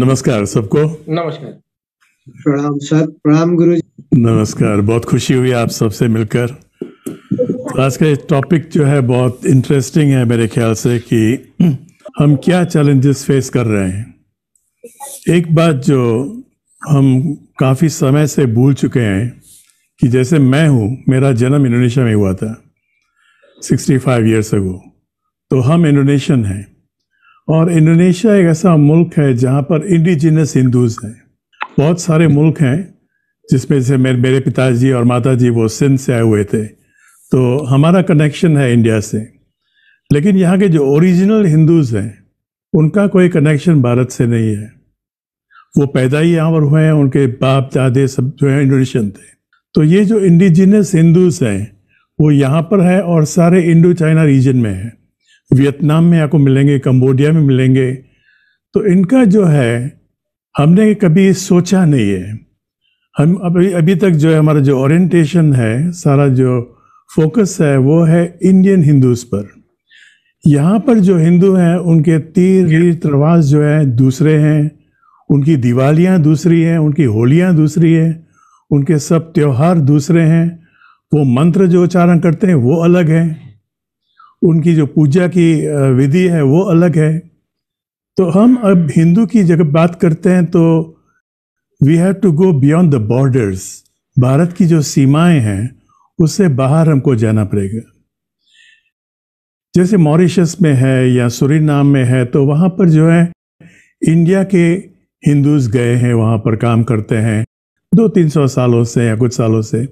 नमस्कार सबको नमस्कार प्रणाम सर प्रणाम गुरु नमस्कार बहुत खुशी हुई आप सबसे मिलकर आज का टॉपिक जो है बहुत इंटरेस्टिंग है मेरे ख्याल से कि हम क्या चैलेंजेस फेस कर रहे हैं एक बात जो हम काफ़ी समय से भूल चुके हैं कि जैसे मैं हूँ मेरा जन्म इंडोनेशिया में हुआ था 65 फाइव ईयर्स अगो तो हम इंडोनेशियन हैं और इंडोनेशिया एक ऐसा मुल्क है जहाँ पर इंडिजिनस हिंदूज हैं बहुत सारे मुल्क हैं जिसमें से मेरे मेरे पिताजी और माता जी वो सिंध से आए हुए थे तो हमारा कनेक्शन है इंडिया से लेकिन यहाँ के जो ओरिजिनल हिंदूज हैं उनका कोई कनेक्शन भारत से नहीं है वो पैदा ही यहाँ पर हुए हैं उनके बाप दादे सब जो हैं इंडोनेशियन थे तो ये जो इंडिजिनस हिंदूज हैं वो यहाँ पर है और सारे इंडो चाइना रीजन में है वियतनाम में आपको मिलेंगे कंबोडिया में मिलेंगे तो इनका जो है हमने कभी सोचा नहीं है हम अभी अभी तक जो है हमारा जो ओरिएंटेशन है सारा जो फोकस है वो है इंडियन हिंदूज पर यहाँ पर जो हिंदू हैं उनके तीर रीत रवाज जो है दूसरे हैं उनकी दिवालियाँ दूसरी हैं उनकी होलियाँ दूसरी हैं उनके सब त्यौहार दूसरे हैं वो मंत्र जो उच्चारण करते हैं वो अलग हैं उनकी जो पूजा की विधि है वो अलग है तो हम अब हिंदू की जगह बात करते हैं तो we have to go beyond the borders Bharat की जो सीमाएं हैं उससे बाहर हमको जाना पड़ेगा जैसे मॉरिशस में है या सुरीनाम में है तो वहाँ पर जो है इंडिया के हिंदूज गए हैं वहाँ पर काम करते हैं दो तीन सौ सालों से या कुछ सालों से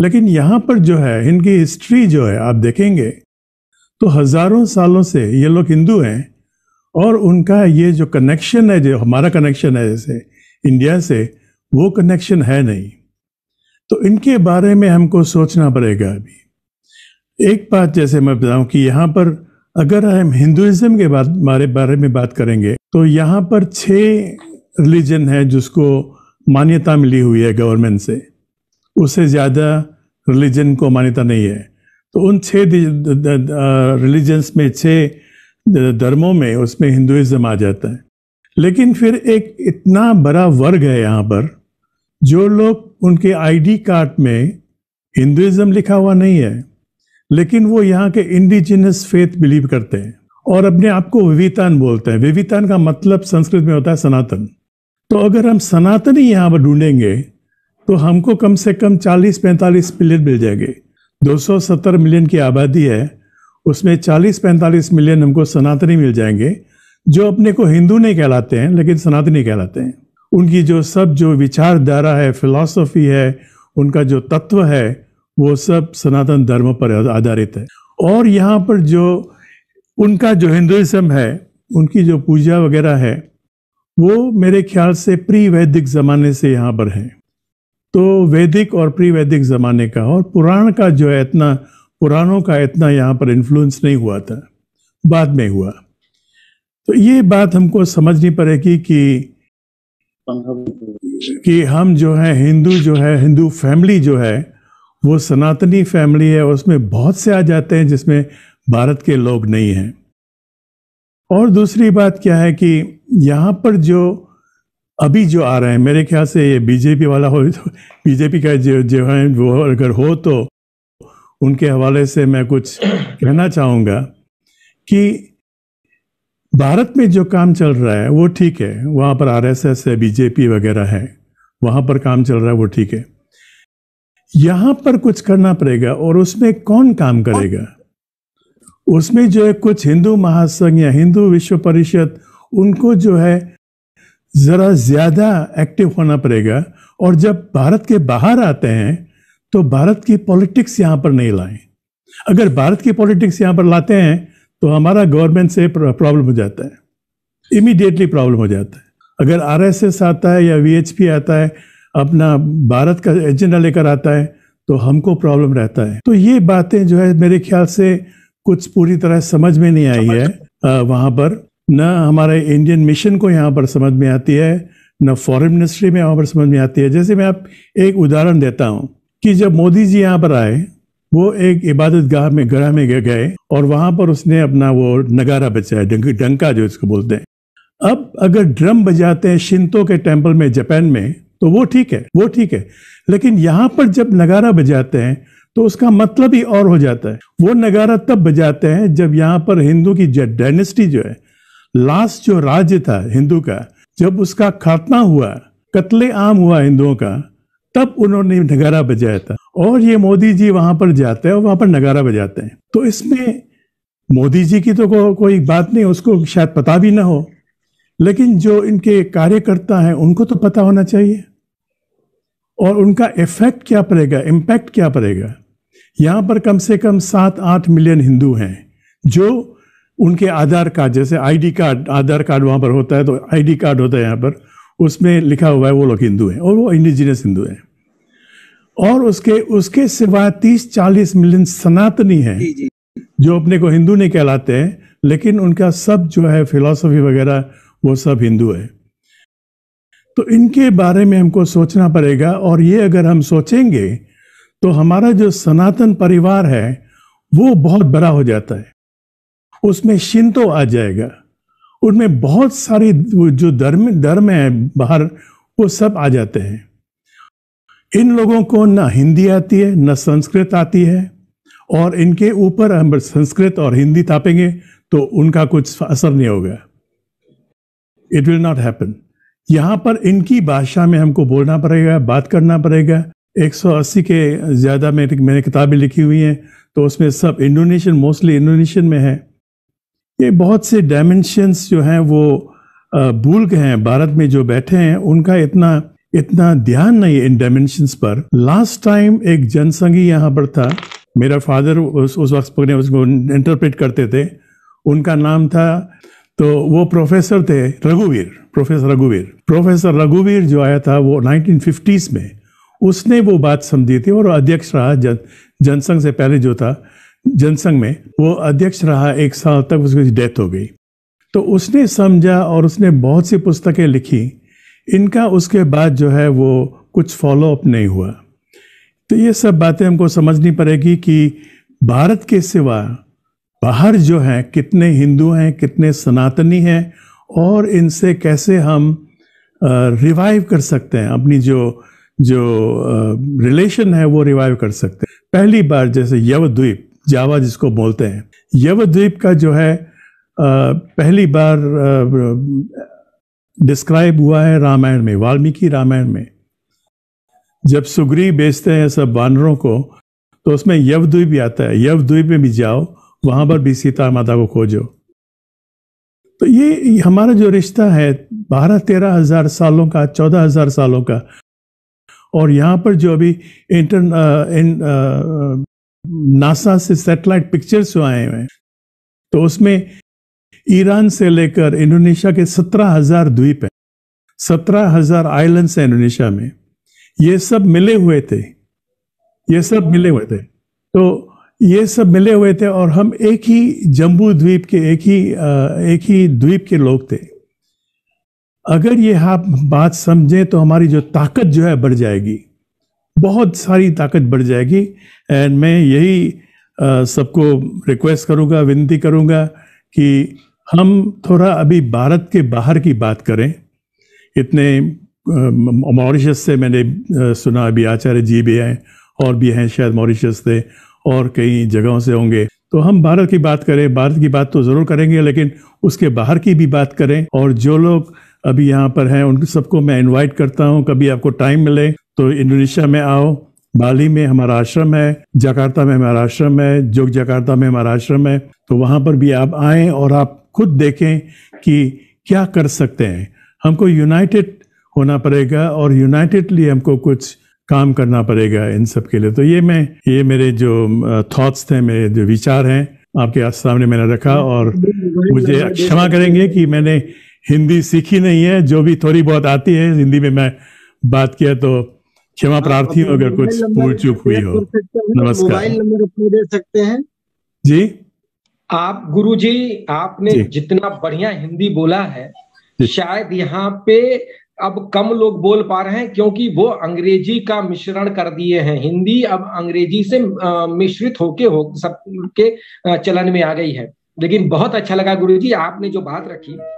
लेकिन यहाँ पर जो है इनकी हिस्ट्री जो है आप देखेंगे तो हजारों सालों से ये लोग हिंदू हैं और उनका ये जो कनेक्शन है जो हमारा कनेक्शन है जैसे इंडिया से वो कनेक्शन है नहीं तो इनके बारे में हमको सोचना पड़ेगा अभी एक बात जैसे मैं बताऊं कि यहाँ पर अगर हम हिंदुज़म के बात हमारे बारे में बात करेंगे तो यहाँ पर छः रिलीजन है जिसको मान्यता मिली हुई है गवर्नमेंट से उससे ज़्यादा रिलीजन को मान्यता नहीं है तो उन छः रिलीजन्स में छः धर्मों में उसमें हिंदुज़म आ जाता है लेकिन फिर एक इतना बड़ा वर्ग है यहाँ पर जो लोग उनके आईडी कार्ड में हिंदुज़म लिखा हुआ नहीं है लेकिन वो यहाँ के इंडिजिनस फेथ बिलीव करते हैं और अपने आप को विवितान बोलते हैं विवितान का मतलब संस्कृत में होता है सनातन तो अगर हम सनातन ही यहाँ पर ढूंढेंगे तो हमको कम से कम 40-45 पिलियर मिल जाएंगे 270 मिलियन की आबादी है उसमें 40-45 मिलियन हमको सनातनी मिल जाएंगे जो अपने को हिंदू नहीं कहलाते हैं लेकिन सनातनी कहलाते हैं उनकी जो सब जो विचारधारा है फिलॉसफी है उनका जो तत्व है वो सब सनातन धर्म पर आधारित है और यहाँ पर जो उनका जो हिंदुज़म है उनकी जो पूजा वगैरह है वो मेरे ख्याल से प्री वैदिक ज़माने से यहाँ पर है तो वैदिक और प्री वैदिक ज़माने का और पुराण का जो है इतना पुराणों का इतना यहाँ पर इन्फ्लुएंस नहीं हुआ था बाद में हुआ तो ये बात हमको समझनी पड़ेगी कि कि हम जो है हिंदू जो है हिंदू फैमिली जो है वो सनातनी फैमिली है उसमें बहुत से आ जाते हैं जिसमें भारत के लोग नहीं हैं और दूसरी बात क्या है कि यहाँ पर जो अभी जो आ रहे हैं मेरे ख्याल से ये बीजेपी वाला हो बीजेपी का जो जो है वो अगर हो तो उनके हवाले से मैं कुछ कहना चाहूँगा कि भारत में जो काम चल रहा है वो ठीक है वहाँ पर आरएसएस है बीजेपी वगैरह है वहाँ पर काम चल रहा है वो ठीक है यहाँ पर कुछ करना पड़ेगा और उसमें कौन काम करेगा उसमें जो है कुछ हिंदू महासंघ या हिंदू विश्व परिषद उनको जो है ज़रा ज़्यादा एक्टिव होना पड़ेगा और जब भारत के बाहर आते हैं तो भारत की पॉलिटिक्स यहाँ पर नहीं लाएं अगर भारत की पॉलिटिक्स यहाँ पर लाते हैं तो हमारा गवर्नमेंट से प्रॉब्लम हो जाता है इमीडिएटली प्रॉब्लम हो जाता है अगर आर आता है या वी आता है अपना भारत का एजेंडा लेकर आता है तो हमको प्रॉब्लम रहता है तो ये बातें जो है मेरे ख्याल से कुछ पूरी तरह समझ में नहीं आई है आ, वहाँ पर न हमारे इंडियन मिशन को यहाँ पर समझ में आती है न फॉरेन मिनिस्ट्री में यहाँ पर समझ में आती है जैसे मैं आप एक उदाहरण देता हूँ कि जब मोदी जी यहाँ पर आए वो एक इबादत गाह में गढ़ा में गए और वहाँ पर उसने अपना वो नगारा बचाया डंका जो इसको बोलते हैं अब अगर ड्रम बजाते हैं शिंतो के टेम्पल में जापान में तो वो ठीक है वो ठीक है लेकिन यहाँ पर जब नगारा बजाते हैं तो उसका मतलब ही और हो जाता है वो नगारा तब बजाते हैं जब यहाँ पर हिंदू की डायनेस्टी जो है लास्ट जो राज्य था हिंदू का जब उसका खात्मा हुआ कत्ले आम हुआ हिंदुओं का तब उन्होंने नगारा बजाया था और ये मोदी जी वहां पर जाते हैं और वहां पर नगारा बजाते हैं तो इसमें मोदी जी की तो को, कोई बात नहीं उसको शायद पता भी ना हो लेकिन जो इनके कार्यकर्ता हैं उनको तो पता होना चाहिए और उनका इफेक्ट क्या पड़ेगा इम्पैक्ट क्या पड़ेगा यहाँ पर कम से कम सात आठ मिलियन हिंदू हैं जो उनके आधार कार्ड जैसे आईडी कार्ड आधार कार्ड वहाँ पर होता है तो आईडी कार्ड होता है यहाँ पर उसमें लिखा हुआ है वो लोग हिंदू हैं और वो इंडिजिनियस हिंदू हैं और उसके उसके सिवाय तीस चालीस मिलियन सनातनी हैं जो अपने को हिंदू नहीं कहलाते हैं लेकिन उनका सब जो है फिलोसफी वगैरह वो सब हिंदू है तो इनके बारे में हमको सोचना पड़ेगा और ये अगर हम सोचेंगे तो हमारा जो सनातन परिवार है वो बहुत बड़ा हो जाता है उसमें शिंतो आ जाएगा उनमें बहुत सारे जो धर्म धर्म है बाहर वो सब आ जाते हैं इन लोगों को ना हिंदी आती है ना संस्कृत आती है और इनके ऊपर हम संस्कृत और हिंदी तापेंगे तो उनका कुछ असर नहीं होगा इट विल नॉट हैपन यहाँ पर इनकी भाषा में हमको बोलना पड़ेगा बात करना पड़ेगा 180 के ज़्यादा मैंने किताबें लिखी हुई हैं तो उसमें सब इंडोनेशियन मोस्टली इंडोनेशियन में है ये बहुत से डायमेंशंस जो हैं वो भूल गए हैं भारत में जो बैठे हैं उनका इतना इतना ध्यान नहीं इन डायमेंशंस पर लास्ट टाइम एक जनसंघी यहाँ पर था मेरा फादर उस उस वक्त पकड़े उसको इंटरप्रेट करते थे उनका नाम था तो वो प्रोफेसर थे रघुवीर प्रोफेसर रघुवीर प्रोफेसर रघुवीर जो आया था वो 1950s में उसने वो बात समझी थी और अध्यक्ष रहा जन जनसंघ से पहले जो था जनसंघ में वो अध्यक्ष रहा एक साल तक उसकी डेथ हो गई तो उसने समझा और उसने बहुत सी पुस्तकें लिखी इनका उसके बाद जो है वो कुछ फॉलोअप नहीं हुआ तो ये सब बातें हमको समझनी पड़ेगी कि भारत के सिवा बाहर जो हैं कितने हिंदू हैं कितने सनातनी हैं और इनसे कैसे हम रिवाइव कर सकते हैं अपनी जो जो रिलेशन है वो रिवाइव कर सकते हैं पहली बार जैसे यवद्वीप जावा जिसको बोलते हैं यव द्वीप का जो है पहली बार डिस्क्राइब हुआ है रामायण में वाल्मीकि रामायण में जब सुग्री बेचते हैं सब बानरों को तो उसमें यवद्वीप भी आता है यवद्वीप में भी जाओ वहां पर भी सीता माता को खोजो तो ये हमारा जो रिश्ता है बारह तेरह हजार सालों का चौदह हजार सालों का और यहाँ पर जो अभी इंटर इन नासा से सैटेलाइट पिक्चर्स जो आए हुए हैं तो उसमें ईरान से लेकर इंडोनेशिया के सत्रह हजार द्वीप हैं सत्रह हजार आइलैंड्स हैं इंडोनेशिया में ये सब मिले हुए थे ये सब मिले हुए थे तो ये सब मिले हुए थे और हम एक ही जम्बू द्वीप के एक ही एक ही द्वीप के लोग थे अगर ये आप हाँ बात समझें तो हमारी जो ताकत जो है बढ़ जाएगी बहुत सारी ताकत बढ़ जाएगी एंड मैं यही सबको रिक्वेस्ट करूँगा विनती करूँगा कि हम थोड़ा अभी भारत के बाहर की बात करें इतने मॉरिशस से मैंने सुना अभी आचार्य जी भी हैं और भी हैं शायद मॉरिशस से और कई जगहों से होंगे तो हम भारत की बात करें भारत की बात तो ज़रूर करेंगे लेकिन उसके बाहर की भी बात करें और जो लोग अभी यहाँ पर हैं उन सबको मैं इनवाइट करता हूँ कभी आपको टाइम मिले तो इंडोनेशिया में आओ बाली में हमारा आश्रम है जकार्ता में हमारा आश्रम है जोग जकार्ता में हमारा आश्रम है तो वहाँ पर भी आप आए और आप खुद देखें कि क्या कर सकते हैं हमको यूनाइटेड होना पड़ेगा और यूनाइटेडली हमको कुछ काम करना पड़ेगा इन सब के लिए तो ये मैं ये मेरे जो थॉट्स थे मेरे जो विचार हैं आपके सामने मैंने रखा और मुझे क्षमा करेंगे कि मैंने हिंदी सीखी नहीं है जो भी थोड़ी बहुत आती है हिंदी में मैं बात किया तो क्षमा प्रार्थी हो अगर कुछ भूल चुप हुई हो नमस्कार मोबाइल नंबर दे सकते हैं जी आप जी आपने जी. जितना बढ़िया हिंदी बोला है शायद यहाँ पे अब कम लोग बोल पा रहे हैं क्योंकि वो अंग्रेजी का मिश्रण कर दिए हैं हिंदी अब अंग्रेजी से मिश्रित होके हो सबके चलन में आ गई है लेकिन बहुत अच्छा लगा गुरु जी आपने जो बात रखी